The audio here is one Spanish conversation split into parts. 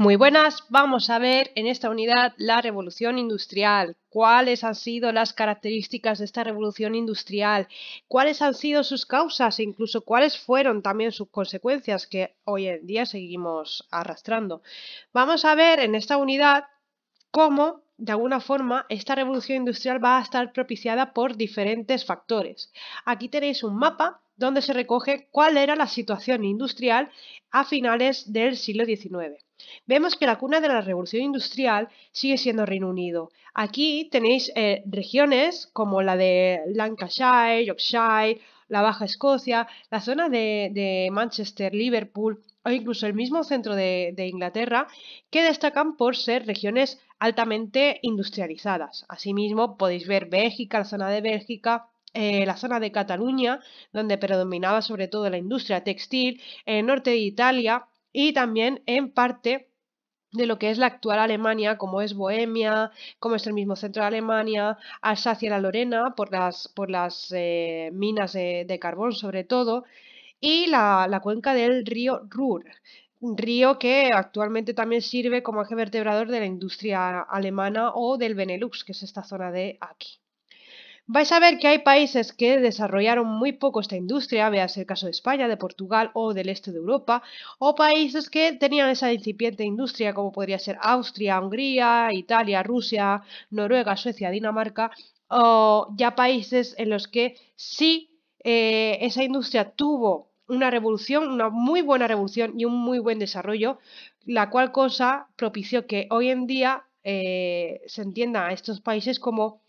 Muy buenas, vamos a ver en esta unidad la revolución industrial, cuáles han sido las características de esta revolución industrial, cuáles han sido sus causas e incluso cuáles fueron también sus consecuencias que hoy en día seguimos arrastrando. Vamos a ver en esta unidad cómo de alguna forma, esta revolución industrial va a estar propiciada por diferentes factores. Aquí tenéis un mapa donde se recoge cuál era la situación industrial a finales del siglo XIX. Vemos que la cuna de la revolución industrial sigue siendo Reino Unido. Aquí tenéis eh, regiones como la de Lancashire, Yorkshire, la Baja Escocia, la zona de, Manchester, Liverpool o incluso el mismo centro de Inglaterra, que destacan por ser regiones altamente industrializadas. Asimismo, podéis ver Bélgica, la zona de Bélgica, eh, la zona de Cataluña, donde predominaba sobre todo la industria textil, el norte de Italia y también en parte de lo que es la actual Alemania, como es Bohemia, como es el mismo centro de Alemania, Alsacia y la Lorena, por las, por las eh, minas de, carbón sobre todo, y la, la cuenca del río Ruhr río que actualmente también sirve como eje vertebrador de la industria alemana o del Benelux, que es esta zona de aquí. Vais a ver que hay países que desarrollaron muy poco esta industria, veas el caso de España, de Portugal o del este de Europa, o países que tenían esa incipiente industria, como podría ser Austria, Hungría, Italia, Rusia, Noruega, Suecia, Dinamarca, o ya países en los que sí eh, esa industria tuvo una revolución, una muy buena revolución y un muy buen desarrollo, la cual cosa propició que hoy en día eh, se entienda a estos países como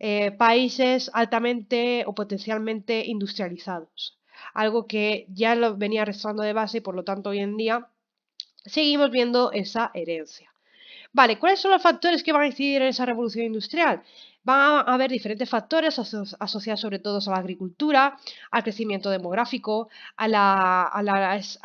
eh, países altamente o potencialmente industrializados, algo que ya lo venía restando de base y por lo tanto hoy en día seguimos viendo esa herencia. Vale, ¿cuáles son los factores que van a incidir en esa revolución industrial? Va a haber diferentes factores asociados sobre todo a la agricultura, al crecimiento demográfico, a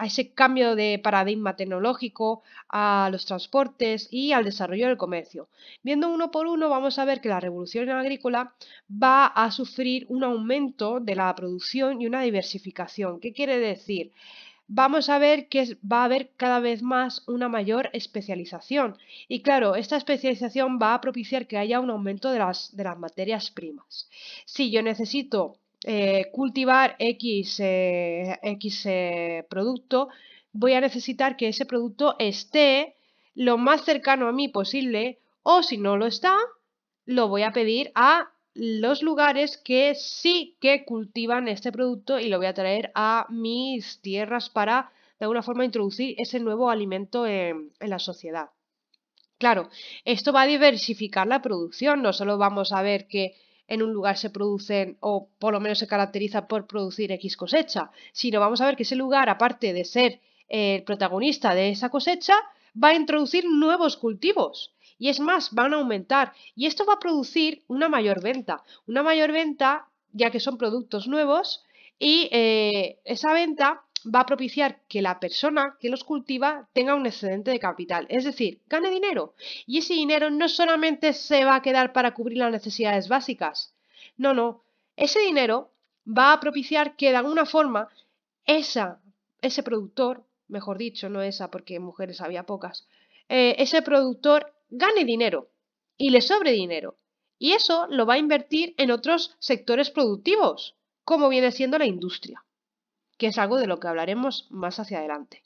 ese cambio de paradigma tecnológico, a los transportes y al desarrollo del comercio. Viendo uno por uno, vamos a ver que la revolución agrícola va a sufrir un aumento de la producción y una diversificación. ¿Qué quiere decir? vamos a ver que va a haber cada vez más una mayor especialización. Y claro, esta especialización va a propiciar que haya un aumento de las, de las materias primas. Si yo necesito eh, cultivar X, eh, X eh, producto, voy a necesitar que ese producto esté lo más cercano a mí posible o si no lo está, lo voy a pedir a los lugares que sí que cultivan este producto y lo voy a traer a mis tierras para de alguna forma introducir ese nuevo alimento en, la sociedad. Claro, esto va a diversificar la producción, no solo vamos a ver que en un lugar se producen o por lo menos se caracteriza por producir X cosecha, sino vamos a ver que ese lugar, aparte de ser el protagonista de esa cosecha, va a introducir nuevos cultivos. Y es más, van a aumentar. Y esto va a producir una mayor venta. Una mayor venta, ya que son productos nuevos, y eh, esa venta va a propiciar que la persona que los cultiva tenga un excedente de capital, es decir, gane dinero. Y ese dinero no solamente se va a quedar para cubrir las necesidades básicas, no, no, ese dinero va a propiciar que de alguna forma esa, ese productor, mejor dicho, no esa porque mujeres había pocas, eh, ese productor gane dinero y le sobre dinero. Y eso lo va a invertir en otros sectores productivos, como viene siendo la industria, que es algo de lo que hablaremos más hacia adelante.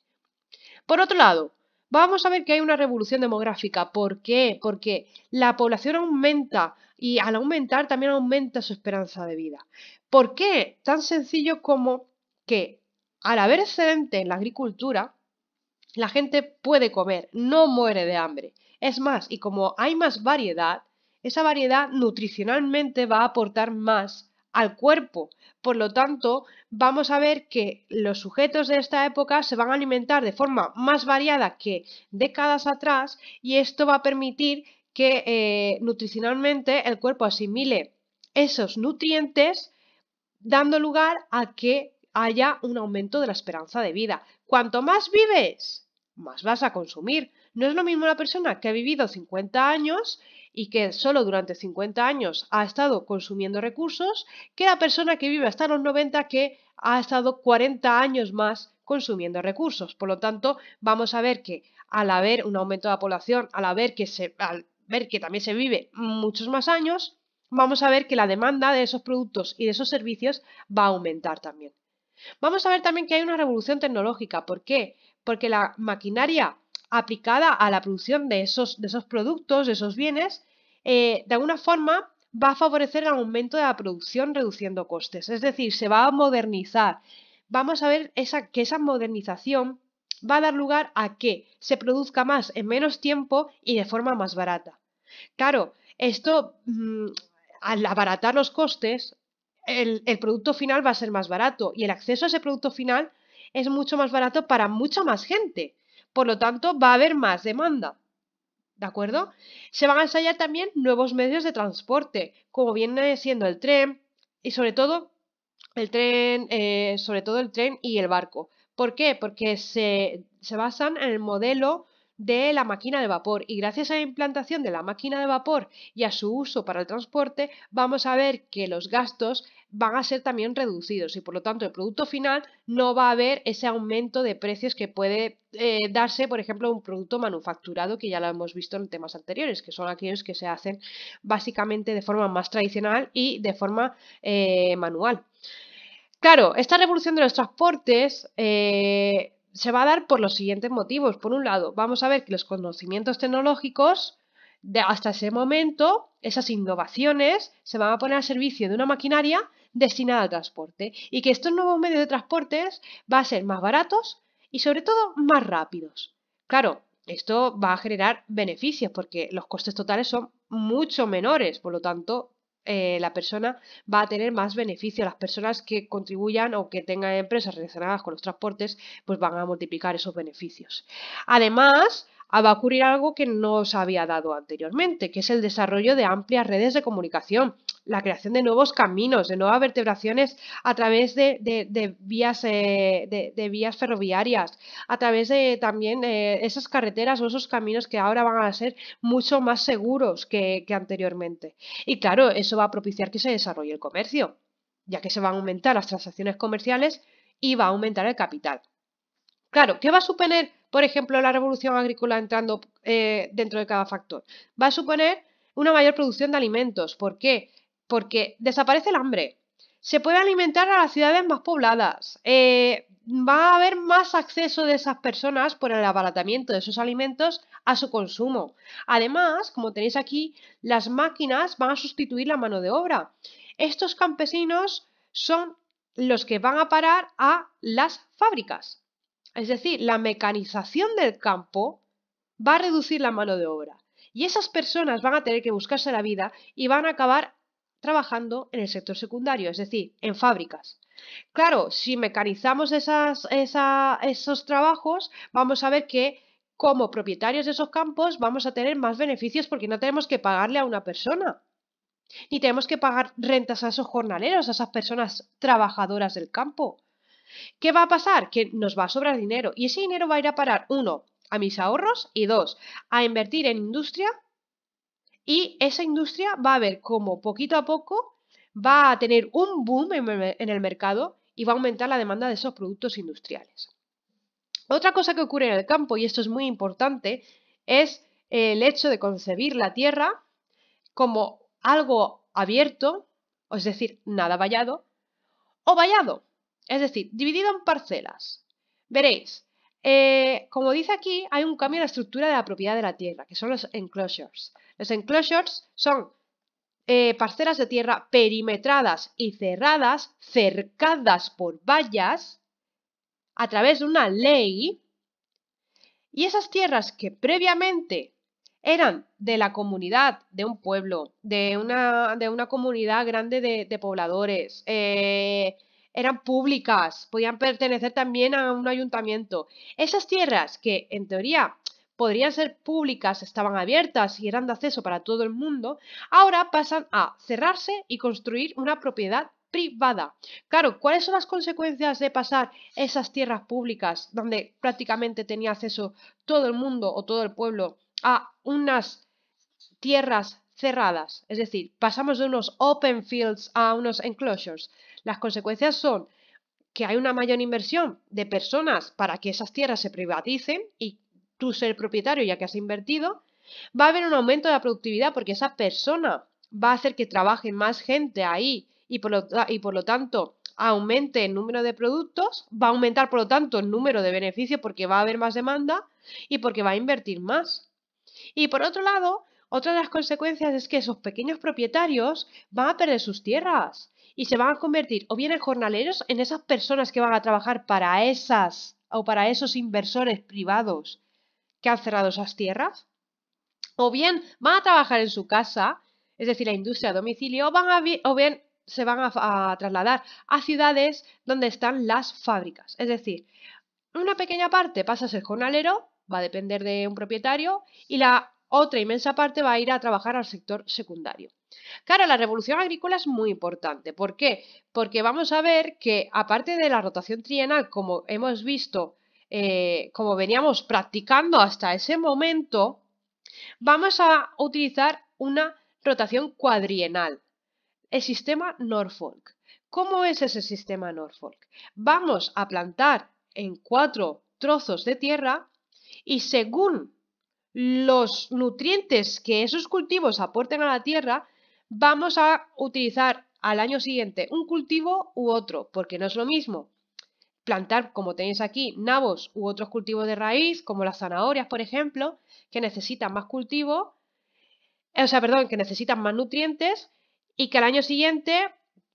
Por otro lado, vamos a ver que hay una revolución demográfica. ¿Por qué? Porque la población aumenta y al aumentar también aumenta su esperanza de vida. ¿Por qué? Tan sencillo como que al haber excedente en la agricultura, la gente puede comer, no muere de hambre. Es más, y como hay más variedad, esa variedad nutricionalmente va a aportar más al cuerpo. Por lo tanto, vamos a ver que los sujetos de esta época se van a alimentar de forma más variada que décadas atrás y esto va a permitir que eh, nutricionalmente el cuerpo asimile esos nutrientes, dando lugar a que haya un aumento de la esperanza de vida. Cuanto más vives, más vas a consumir. No es lo mismo la persona que ha vivido 50 años y que solo durante 50 años ha estado consumiendo recursos que la persona que vive hasta los 90 que ha estado 40 años más consumiendo recursos. Por lo tanto, vamos a ver que al haber un aumento de la población, al ver que también se vive muchos más años, vamos a ver que la demanda de esos productos y de esos servicios va a aumentar también. Vamos a ver también que hay una revolución tecnológica. ¿Por qué? Porque la maquinaria aplicada a la producción de esos, productos, de esos bienes, eh, de alguna forma va a favorecer el aumento de la producción reduciendo costes. Es decir, se va a modernizar. Vamos a ver que esa modernización va a dar lugar a que se produzca más en menos tiempo y de forma más barata. Claro, esto mm, al abaratar los costes, el, producto final va a ser más barato y el acceso a ese producto final es mucho más barato para mucha más gente. Por lo tanto, va a haber más demanda. ¿De acuerdo? Se van a ensayar también nuevos medios de transporte, como viene siendo el tren y sobre todo el tren, eh, sobre todo el tren y el barco. ¿Por qué? Porque se, se basan en el modelo de la máquina de vapor y gracias a la implantación de la máquina de vapor y a su uso para el transporte vamos a ver que los gastos van a ser también reducidos y por lo tanto el producto final no va a haber ese aumento de precios que puede eh, darse por ejemplo un producto manufacturado que ya lo hemos visto en temas anteriores que son aquellos que se hacen básicamente de forma más tradicional y de forma eh, manual. Claro, esta revolución de los transportes eh, se va a dar por los siguientes motivos. Por un lado, vamos a ver que los conocimientos tecnológicos de hasta ese momento, esas innovaciones se van a poner al servicio de una maquinaria destinada al transporte y que estos nuevos medios de transporte van a ser más baratos y sobre todo más rápidos. Claro, esto va a generar beneficios porque los costes totales son mucho menores, por lo tanto, eh, la persona va a tener más beneficio. Las personas que contribuyan o que tengan empresas relacionadas con los transportes, pues van a multiplicar esos beneficios. Además, Ah, va a ocurrir algo que no se había dado anteriormente, que es el desarrollo de amplias redes de comunicación, la creación de nuevos caminos, de nuevas vertebraciones a través de, eh, vías, ferroviarias, a través de también eh, esas carreteras o esos caminos que ahora van a ser mucho más seguros que, que anteriormente. Y claro, eso va a propiciar que se desarrolle el comercio, ya que se van a aumentar las transacciones comerciales y va a aumentar el capital. Claro, ¿qué va a suponer por ejemplo, la revolución agrícola entrando eh, dentro de cada factor. Va a suponer una mayor producción de alimentos. ¿Por qué? Porque desaparece el hambre. Se puede alimentar a las ciudades más pobladas. Eh, va a haber más acceso de esas personas por el abaratamiento de esos alimentos a su consumo. Además, como tenéis aquí, las máquinas van a sustituir la mano de obra. Estos campesinos son los que van a parar a las fábricas. Es decir, la mecanización del campo va a reducir la mano de obra. Y esas personas van a tener que buscarse la vida y van a acabar trabajando en el sector secundario, es decir, en fábricas. Claro, si mecanizamos esos trabajos, vamos a ver que como propietarios de esos campos vamos a tener más beneficios porque no tenemos que pagarle a una persona. Ni tenemos que pagar rentas a esos jornaleros, a esas personas trabajadoras del campo. ¿Qué va a pasar? Que nos va a sobrar dinero y ese dinero va a ir a parar, uno, a mis ahorros y dos, a invertir en industria y esa industria va a ver cómo poquito a poco va a tener un boom en el mercado y va a aumentar la demanda de esos productos industriales. Otra cosa que ocurre en el campo, y esto es muy importante, es el hecho de concebir la tierra como algo abierto, es decir, nada vallado, o vallado, es decir, dividido en parcelas. Veréis, eh, como dice aquí, hay un cambio en la estructura de la propiedad de la tierra, que son los enclosures. Los enclosures son eh, parcelas de tierra perimetradas y cerradas, cercadas por vallas, a través de una ley, y esas tierras que previamente eran de la comunidad, de un pueblo, de una, de una comunidad grande de, pobladores, eh, eran públicas, podían pertenecer también a un ayuntamiento. Esas tierras que en teoría podrían ser públicas, estaban abiertas y eran de acceso para todo el mundo, ahora pasan a cerrarse y construir una propiedad privada. Claro, ¿cuáles son las consecuencias de pasar esas tierras públicas donde prácticamente tenía acceso todo el mundo o todo el pueblo a unas tierras cerradas, es decir, pasamos de unos open fields a unos enclosures. Las consecuencias son que hay una mayor inversión de personas para que esas tierras se privaticen y tú ser propietario ya que has invertido, va a haber un aumento de la productividad porque esa persona va a hacer que trabaje más gente ahí y por lo, y por lo tanto aumente el número de productos, va a aumentar por lo tanto el número de beneficios porque va a haber más demanda y porque va a invertir más. Y por otro lado, otra de las consecuencias es que esos pequeños propietarios van a perder sus tierras y se van a convertir o bien en jornaleros en esas personas que van a trabajar para esas o para esos inversores privados que han cerrado esas tierras, o bien van a trabajar en su casa, es decir, la industria a domicilio, o, o bien se van a, a trasladar a ciudades donde están las fábricas. Es decir, una pequeña parte pasa a ser jornalero, va a depender de un propietario, y la otra inmensa parte va a ir a trabajar al sector secundario. Claro, la revolución agrícola es muy importante. ¿Por qué? Porque vamos a ver que aparte de la rotación trienal, como hemos visto, eh, como veníamos practicando hasta ese momento, vamos a utilizar una rotación cuadrienal, el sistema Norfolk. ¿Cómo es ese sistema Norfolk? Vamos a plantar en cuatro trozos de tierra y según los nutrientes que esos cultivos aporten a la tierra, vamos a utilizar al año siguiente un cultivo u otro, porque no es lo mismo plantar, como tenéis aquí, nabos u otros cultivos de raíz, como las zanahorias, por ejemplo, que necesitan más cultivo, o sea, perdón, que necesitan más nutrientes, y que al año siguiente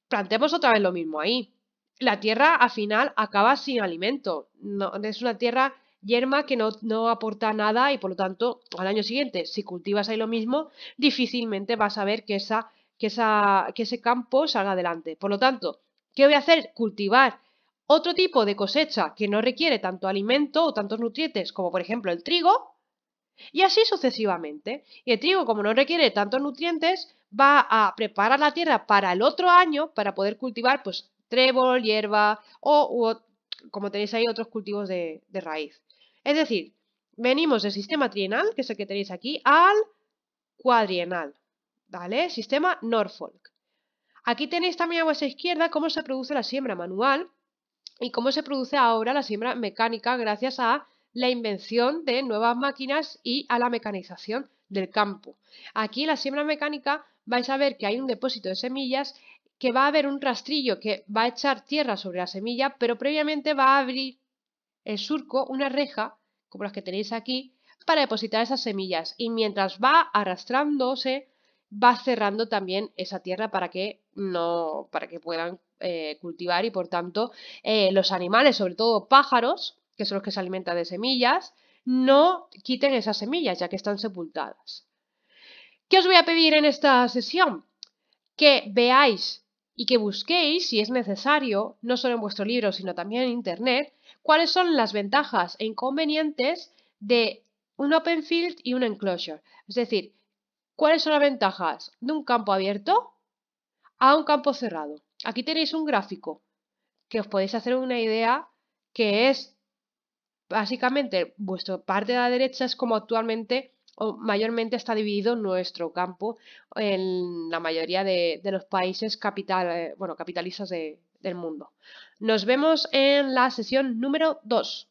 plantemos otra vez lo mismo ahí. La tierra al final acaba sin alimento, no, es una tierra yerma que no, aporta nada y por lo tanto al año siguiente, si cultivas ahí lo mismo, difícilmente vas a ver que, que, que ese campo salga adelante. Por lo tanto, ¿qué voy a hacer? Cultivar otro tipo de cosecha que no requiere tanto alimento o tantos nutrientes como por ejemplo el trigo, y así sucesivamente. Y el trigo, como no requiere tantos nutrientes, va a preparar la tierra para el otro año para poder cultivar pues trébol, hierba o como tenéis ahí otros cultivos de raíz. Es decir, venimos del sistema trienal, que es el que tenéis aquí, al cuadrienal, ¿vale? Sistema Norfolk. Aquí tenéis también a vuestra izquierda cómo se produce la siembra manual y cómo se produce ahora la siembra mecánica gracias a la invención de nuevas máquinas y a la mecanización del campo. Aquí en la siembra mecánica vais a ver que hay un depósito de semillas que va a haber un rastrillo que va a echar tierra sobre la semilla, pero previamente va a abrir el surco una reja, como las que tenéis aquí, para depositar esas semillas. Y mientras va arrastrándose, va cerrando también esa tierra para que no, para que puedan eh, cultivar y por tanto eh, los animales, sobre todo pájaros, que son los que se alimentan de semillas, no quiten esas semillas ya que están sepultadas. ¿Qué os voy a pedir en esta sesión? Que veáis y que busquéis, si es necesario, no solo en vuestro libro, sino también en Internet, cuáles son las ventajas e inconvenientes de un open field y un enclosure. Es decir, cuáles son las ventajas de un campo abierto a un campo cerrado. Aquí tenéis un gráfico que os podéis hacer una idea que es básicamente vuestra parte de la derecha es como actualmente o mayormente está dividido nuestro campo en la mayoría de, los países eh, bueno, capitalistas de, el mundo. Nos vemos en la sesión número 2.